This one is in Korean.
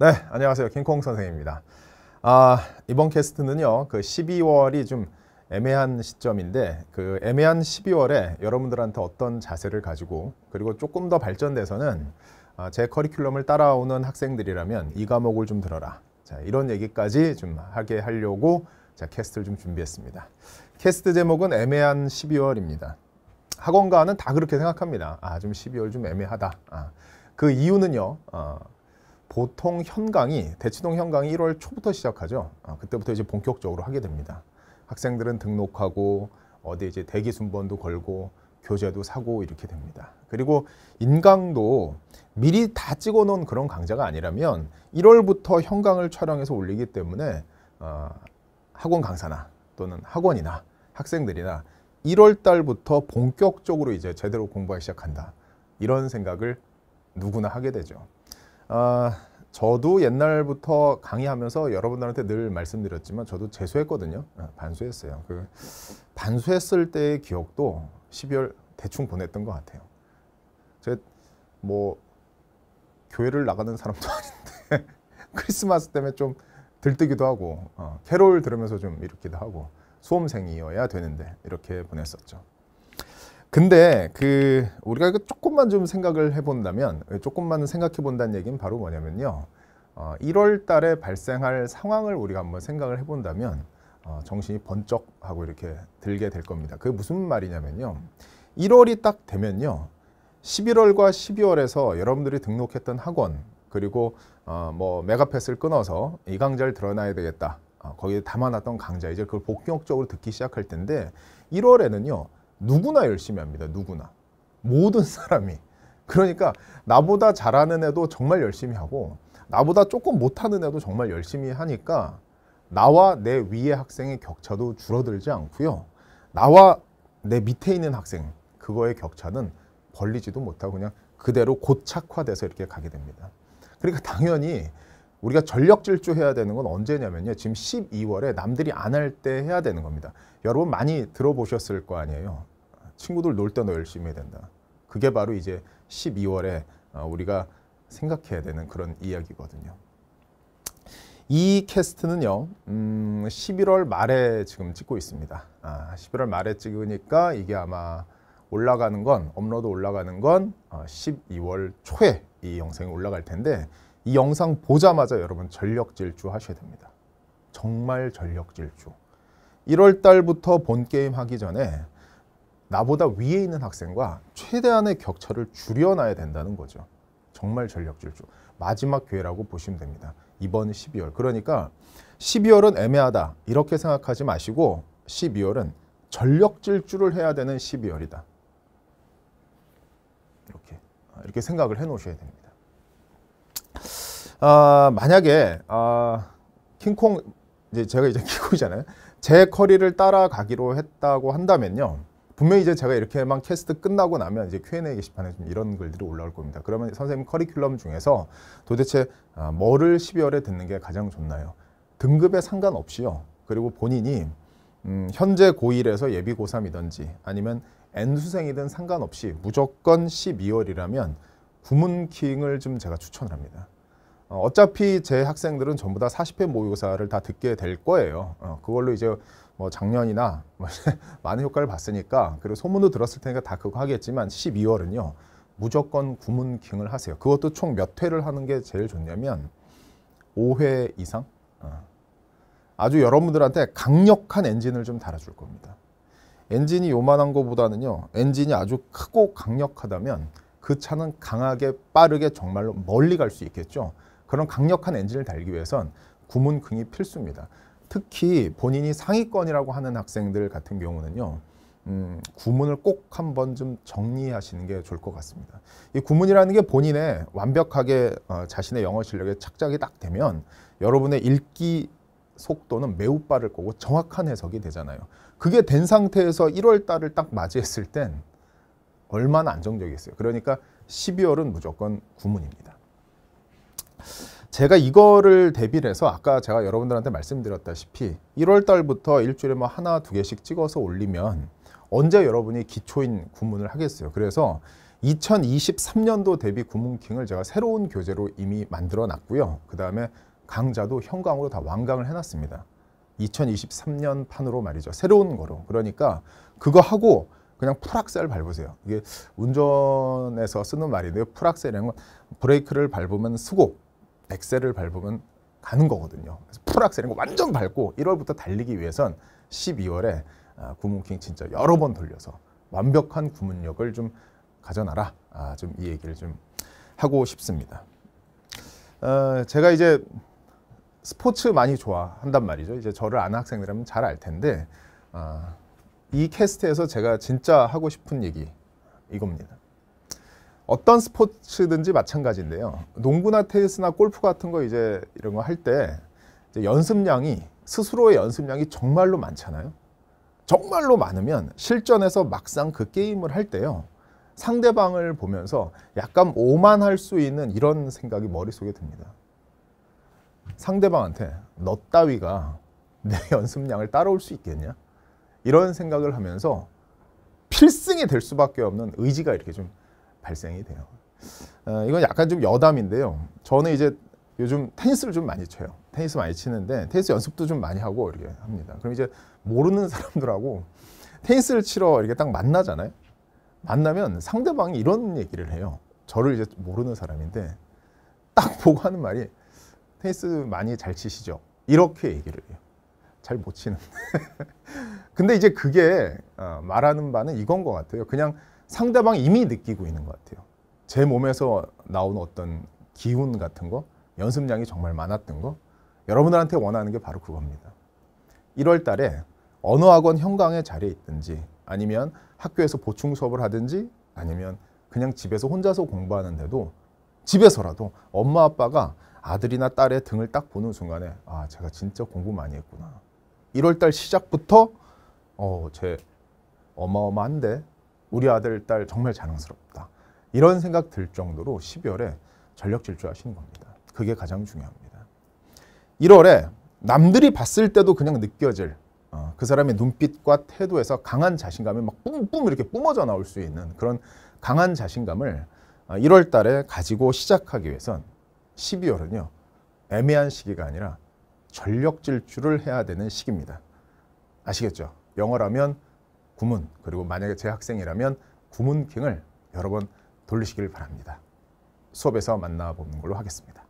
네, 안녕하세요. 킹콩 선생입니다. 아, 이번 캐스트는요. 그 12월이 좀 애매한 시점인데 그 애매한 12월에 여러분들한테 어떤 자세를 가지고 그리고 조금 더 발전돼서는 아, 제 커리큘럼을 따라오는 학생들이라면 이 과목을 좀 들어라. 자, 이런 얘기까지 좀 하게 하려고 자, 캐스트를 좀 준비했습니다. 캐스트 제목은 애매한 12월입니다. 학원가는 다 그렇게 생각합니다. 아, 좀 12월 좀 애매하다. 아, 그 이유는요. 어, 보통 현강이 대치동 현강이 1월 초부터 시작하죠. 아, 그때부터 이제 본격적으로 하게 됩니다. 학생들은 등록하고 어디 이제 대기 순번도 걸고 교재도 사고 이렇게 됩니다. 그리고 인강도 미리 다 찍어 놓은 그런 강좌가 아니라면 1월부터 현강을 촬영해서 올리기 때문에 어, 학원 강사나 또는 학원이나 학생들이나 1월 달부터 본격적으로 이제 제대로 공부하기 시작한다. 이런 생각을 누구나 하게 되죠. 아, 저도 옛날부터 강의하면서 여러분들한테 늘 말씀드렸지만 저도 재수했거든요. 아, 반수했어요. 그 반수했을 때의 기억도 12월 대충 보냈던 것 같아요. 제 뭐 교회를 나가는 사람도 아닌데 크리스마스 때문에 좀 들뜨기도 하고 어, 캐롤 들으면서 좀 이렇기도 하고 수험생이어야 되는데 이렇게 보냈었죠. 근데 그 우리가 조금만 좀 생각을 해본다면 조금만 생각해 본다는 얘기는 바로 뭐냐면요. 어, 1월 달에 발생할 상황을 우리가 한번 생각을 해본다면 어, 정신이 번쩍 하고 이렇게 들게 될 겁니다. 그게 무슨 말이냐면요. 1월이 딱 되면요. 11월과 12월에서 여러분들이 등록했던 학원 그리고 어, 뭐 메가패스를 끊어서 이 강좌를 드러나야 되겠다. 어, 거기에 담아놨던 강좌 이제 그걸 복격적으로 듣기 시작할 텐데 1월에는요. 누구나 열심히 합니다. 누구나. 모든 사람이. 그러니까 나보다 잘하는 애도 정말 열심히 하고 나보다 조금 못하는 애도 정말 열심히 하니까 나와 내위에 학생의 격차도 줄어들지 않고요. 나와 내 밑에 있는 학생 그거의 격차는 벌리지도 못하고 그냥 그대로 고착화돼서 이렇게 가게 됩니다. 그러니까 당연히 우리가 전력 질주해야 되는 건 언제냐면요. 지금 12월에 남들이 안 할 때 해야 되는 겁니다. 여러분 많이 들어보셨을 거 아니에요. 친구들 놀때너 열심히 해야 된다. 그게 바로 이제 12월에 어, 우리가 생각해야 되는 그런 이야기거든요. 이 캐스트는요, 음, 11월 말에 지금 찍고 있습니다. 아, 11월 말에 찍으니까 이게 아마 올라가는 건, 업로드 올라가는 건 12월 어, 초에 이 영상이 올라갈 텐데 이 영상 보자마자 여러분 전력 질주 하셔야 됩니다. 정말 전력 질주. 1월 달부터 본 게임 하기 전에 나보다 위에 있는 학생과 최대한의 격차를 줄여놔야 된다는 거죠. 정말 전력 질주. 마지막 기회라고 보시면 됩니다. 이번 12월. 그러니까 12월은 애매하다. 이렇게 생각하지 마시고 12월은 전력 질주를 해야 되는 12월이다. 이렇게 아, 이렇게 생각을 해 놓으셔야 됩니다. 어, 만약에 어, 킹콩 이제 제가 이제 킹콩이잖아요. 제 커리를 따라가기로 했다고 한다면요. 분명히 이제 제가 이렇게만 캐스트 끝나고 나면 이제 Q&A 게시판에 좀 이런 글들이 올라올 겁니다. 그러면 선생님 커리큘럼 중에서 도대체 아, 뭐를 12월에 듣는 게 가장 좋나요? 등급에 상관없이요. 그리고 본인이 음, 현재 고1에서 예비 고3이든지 아니면 N수생이든 상관없이 무조건 12월이라면 구문킹을 좀 제가 추천합니다. 을 어, 어차피 제 학생들은 전부 다 40회 모의고사를 다 듣게 될 거예요. 어, 그걸로 이제 뭐 작년이나 뭐 많은 효과를 봤으니까 그리고 소문도 들었을 테니까 다 그거 하겠지만 12월은요. 무조건 구문킹을 하세요. 그것도 총 몇 회를 하는 게 제일 좋냐면 5회 이상? 어. 아주 여러분들한테 강력한 엔진을 좀 달아줄 겁니다. 엔진이 요만한 것보다는요. 엔진이 아주 크고 강력하다면 그 차는 강하게 빠르게 정말로 멀리 갈 수 있겠죠. 그런 강력한 엔진을 달기 위해선 구문흥이 필수입니다. 특히 본인이 상위권이라고 하는 학생들 같은 경우는요. 음, 구문을 꼭 한 번 좀 정리하시는 게 좋을 것 같습니다. 이 구문이라는 게 본인의 완벽하게 어, 자신의 영어 실력에 착착이 딱 되면 여러분의 읽기 속도는 매우 빠를 거고 정확한 해석이 되잖아요. 그게 된 상태에서 1월 달을 딱 맞이했을 땐 얼마나 안정적이겠어요. 그러니까 12월은 무조건 구문입니다. 제가 이거를 대비를 해서 아까 제가 여러분들한테 말씀드렸다시피 1월 달부터 일주일에 뭐 하나 두 개씩 찍어서 올리면 언제 여러분이 기초인 구문을 하겠어요. 그래서 2023년도 대비 구문킹을 제가 새로운 교재로 이미 만들어 놨고요. 그 다음에 강좌도 현강으로 다 완강을 해놨습니다. 2023년 판으로 말이죠. 새로운 거로. 그러니까 그거 하고 그냥 풀악셀 밟으세요. 이게 운전에서 쓰는 말인데요. 풀악셀이라는 건 브레이크를 밟으면 수고, 엑셀을 밟으면 가는 거거든요. 그래서 풀악셀인 거 완전 밟고 1월부터 달리기 위해선 12월에 아, 구문킹 진짜 여러 번 돌려서 완벽한 구문력을 좀 가져놔라. 아, 좀 이 얘기를 좀 하고 싶습니다. 어, 제가 이제 스포츠 많이 좋아한단 말이죠. 이제 저를 아는 학생들이라면 잘 알 텐데 어, 이 캐스트에서 제가 진짜 하고 싶은 얘기 이겁니다. 어떤 스포츠든지 마찬가지인데요. 농구나 테니스나 골프 같은 거 이제 이런 거 할 때 연습량이 스스로의 연습량이 정말로 많잖아요. 정말로 많으면 실전에서 막상 그 게임을 할 때요. 상대방을 보면서 약간 오만할 수 있는 이런 생각이 머릿속에 듭니다. 상대방한테 너 따위가 내 연습량을 따라올 수 있겠냐? 이런 생각을 하면서 필승이 될 수밖에 없는 의지가 이렇게 좀 발생이 돼요. 어, 이건 약간 좀 여담인데요. 저는 이제 요즘 테니스를 좀 많이 쳐요. 테니스 많이 치는데 테니스 연습도 좀 많이 하고 이렇게 합니다. 그럼 이제 모르는 사람들하고 테니스를 치러 이렇게 딱 만나잖아요. 만나면 상대방이 이런 얘기를 해요. 저를 이제 모르는 사람인데 딱 보고 하는 말이 테니스 많이 잘 치시죠. 이렇게 얘기를 해요. 잘 못 치는데. 근데 이제 그게 어, 말하는 바는 이건 것 같아요. 그냥 상대방이 이미 느끼고 있는 것 같아요. 제 몸에서 나온 어떤 기운 같은 거, 연습량이 정말 많았던 거, 여러분들한테 원하는 게 바로 그겁니다. 1월 달에 언어학원 현강의 자리에 있든지 아니면 학교에서 보충 수업을 하든지 아니면 그냥 집에서 혼자서 공부하는데도 집에서라도 엄마 아빠가 아들이나 딸의 등을 딱 보는 순간에 아 제가 진짜 공부 많이 했구나. 1월달 시작부터 어제 어마어마한데 우리 아들, 딸 정말 자랑스럽다. 이런 생각 들 정도로 12월에 전력 질주하시는 겁니다. 그게 가장 중요합니다. 1월에 남들이 봤을 때도 그냥 느껴질 어, 그 사람의 눈빛과 태도에서 강한 자신감이 막 뿜뿜 이렇게 뿜어져 나올 수 있는 그런 강한 자신감을 1월 어, 달에 가지고 시작하기 위해선 12월은요. 애매한 시기가 아니라 전력 질주를 해야 되는 시기입니다. 아시겠죠? 영어라면 구문 그리고 만약에 제 학생이라면 구문킹을 여러 번 돌리시길 바랍니다. 수업에서 만나보는 걸로 하겠습니다.